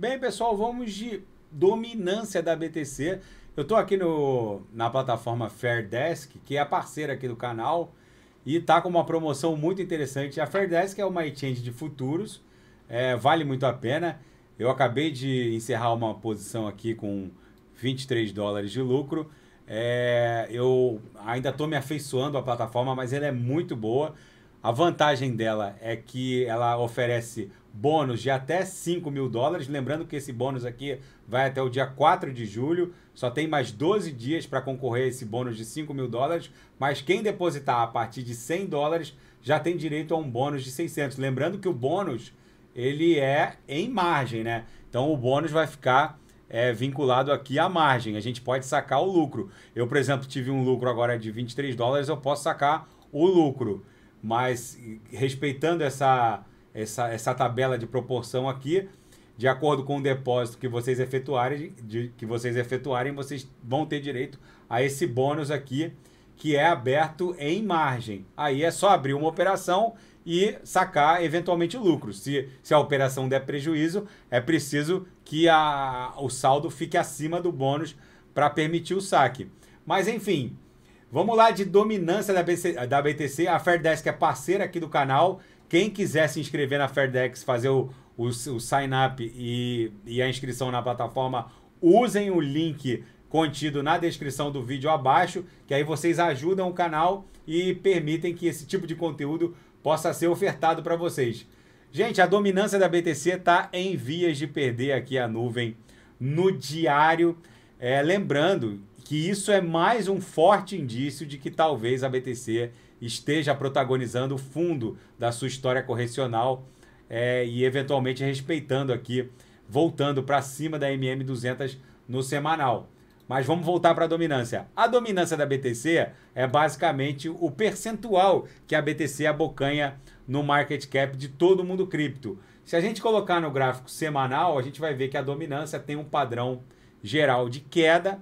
Bem, pessoal, vamos de dominância da BTC. Eu estou aqui no, na plataforma Fairdesk, que é a parceira aqui do canal, e está com uma promoção muito interessante. A Fairdesk é uma exchange de futuros, é, vale muito a pena. Eu acabei de encerrar uma posição aqui com 23 dólares de lucro. É, eu ainda estou me afeiçoando à plataforma, mas ela é muito boa. A vantagem dela é que ela oferece bônus de até 5 mil dólares. Lembrando que esse bônus aqui vai até o dia 4 de julho. Só tem mais 12 dias para concorrer a esse bônus de 5 mil dólares. Mas quem depositar a partir de 100 dólares já tem direito a um bônus de 600. Lembrando que o bônus ele é em margem, né? Então o bônus vai ficar é, vinculado aqui à margem. A gente pode sacar o lucro. Eu, por exemplo, tive um lucro agora de 23 dólares, eu posso sacar o lucro mas respeitando essa, essa, essa tabela de proporção aqui, de acordo com o depósito que vocês efetuarem, de, que vocês efetuarem, vocês vão ter direito a esse bônus aqui que é aberto em margem. Aí é só abrir uma operação e sacar eventualmente lucro. Se, se a operação der prejuízo, é preciso que a, o saldo fique acima do bônus para permitir o saque. Mas enfim, Vamos lá de dominância da, BC, da BTC. A Fairdex é parceira aqui do canal. Quem quiser se inscrever na Fairdex, fazer o, o, o sign-up e, e a inscrição na plataforma, usem o link contido na descrição do vídeo abaixo, que aí vocês ajudam o canal e permitem que esse tipo de conteúdo possa ser ofertado para vocês. Gente, a dominância da BTC está em vias de perder aqui a nuvem no diário. É, lembrando que isso é mais um forte indício de que talvez a BTC esteja protagonizando o fundo da sua história correcional é, e eventualmente respeitando aqui, voltando para cima da MM200 no semanal. Mas vamos voltar para a dominância. A dominância da BTC é basicamente o percentual que a BTC abocanha no market cap de todo mundo cripto. Se a gente colocar no gráfico semanal, a gente vai ver que a dominância tem um padrão geral de queda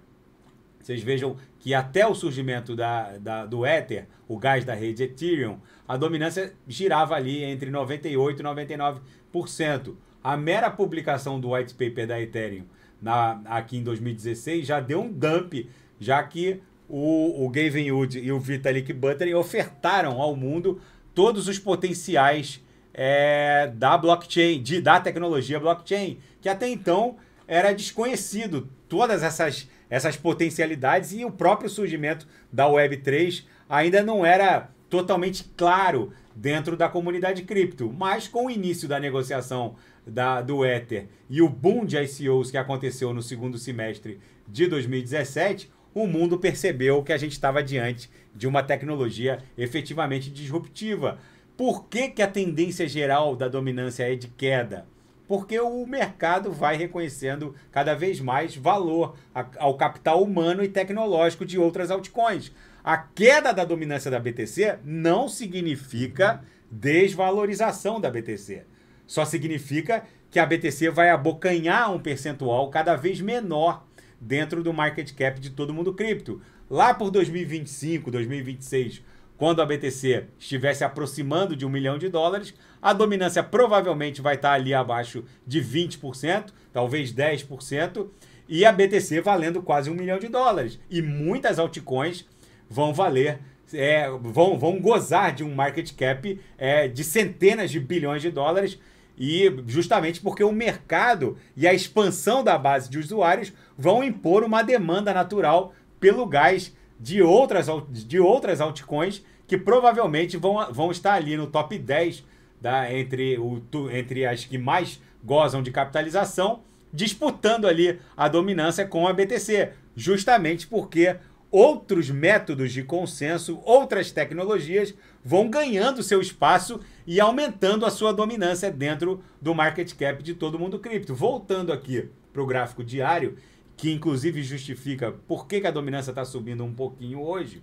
vocês vejam que até o surgimento da, da, do Ether, o gás da rede Ethereum, a dominância girava ali entre 98% e 99%. A mera publicação do white paper da Ethereum na, aqui em 2016 já deu um dump, já que o, o Gavin Wood e o Vitalik Buterin ofertaram ao mundo todos os potenciais é, da blockchain, de, da tecnologia blockchain, que até então era desconhecido. Todas essas essas potencialidades e o próprio surgimento da Web3 ainda não era totalmente claro dentro da comunidade cripto. Mas com o início da negociação da, do Ether e o boom de ICOs que aconteceu no segundo semestre de 2017, o mundo percebeu que a gente estava diante de uma tecnologia efetivamente disruptiva. Por que, que a tendência geral da dominância é de queda? porque o mercado vai reconhecendo cada vez mais valor ao capital humano e tecnológico de outras altcoins. A queda da dominância da BTC não significa desvalorização da BTC. Só significa que a BTC vai abocanhar um percentual cada vez menor dentro do market cap de todo mundo cripto. Lá por 2025, 2026, quando a BTC estiver se aproximando de um milhão de dólares, a dominância provavelmente vai estar ali abaixo de 20%, talvez 10%, e a BTC valendo quase um milhão de dólares. E muitas altcoins vão valer é, vão, vão gozar de um market cap é, de centenas de bilhões de dólares. E justamente porque o mercado e a expansão da base de usuários vão impor uma demanda natural pelo gás de outras, de outras altcoins que provavelmente vão, vão estar ali no top 10 da, entre, o, entre as que mais gozam de capitalização, disputando ali a dominância com a BTC, justamente porque outros métodos de consenso, outras tecnologias vão ganhando seu espaço e aumentando a sua dominância dentro do market cap de todo mundo cripto. Voltando aqui para o gráfico diário, que inclusive justifica por que, que a dominância está subindo um pouquinho hoje,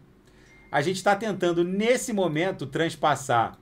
a gente está tentando, nesse momento, transpassar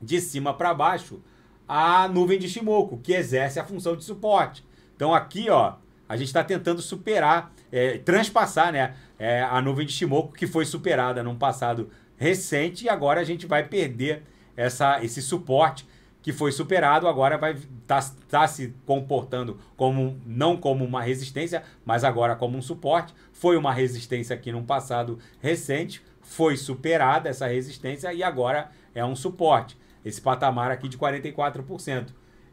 de cima para baixo a nuvem de Shimoku, que exerce a função de suporte. Então aqui, ó, a gente está tentando superar, é, transpassar né, é, a nuvem de Shimoku, que foi superada num passado recente, e agora a gente vai perder essa, esse suporte que foi superado, agora vai estar tá, tá se comportando como não como uma resistência, mas agora como um suporte. Foi uma resistência aqui no passado recente, foi superada essa resistência e agora é um suporte. Esse patamar aqui de 44%.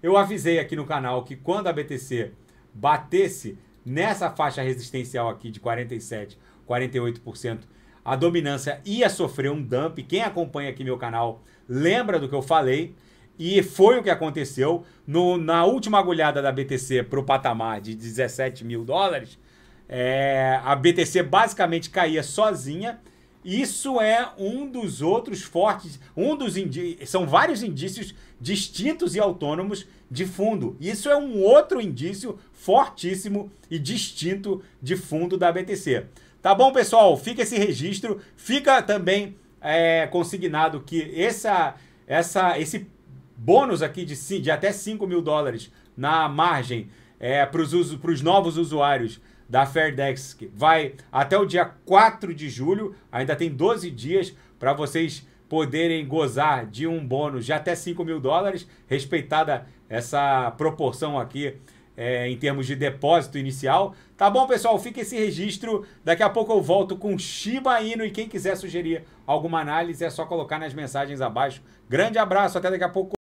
Eu avisei aqui no canal que quando a BTC batesse nessa faixa resistencial aqui de 47, 48%, a dominância ia sofrer um dump. Quem acompanha aqui meu canal lembra do que eu falei. E foi o que aconteceu. No, na última agulhada da BTC para o patamar de 17 mil dólares, é, a BTC basicamente caía sozinha. Isso é um dos outros fortes, um dos são vários indícios distintos e autônomos de fundo. Isso é um outro indício fortíssimo e distinto de fundo da BTC. Tá bom, pessoal? Fica esse registro, fica também é, consignado que essa, essa, esse bônus aqui de, de até 5 mil dólares na margem é, para os novos usuários da Fairdex. Vai até o dia 4 de julho, ainda tem 12 dias para vocês poderem gozar de um bônus de até 5 mil dólares, respeitada essa proporção aqui é, em termos de depósito inicial. Tá bom, pessoal? Fica esse registro. Daqui a pouco eu volto com Shiba Inu e quem quiser sugerir alguma análise é só colocar nas mensagens abaixo. Grande abraço, até daqui a pouco.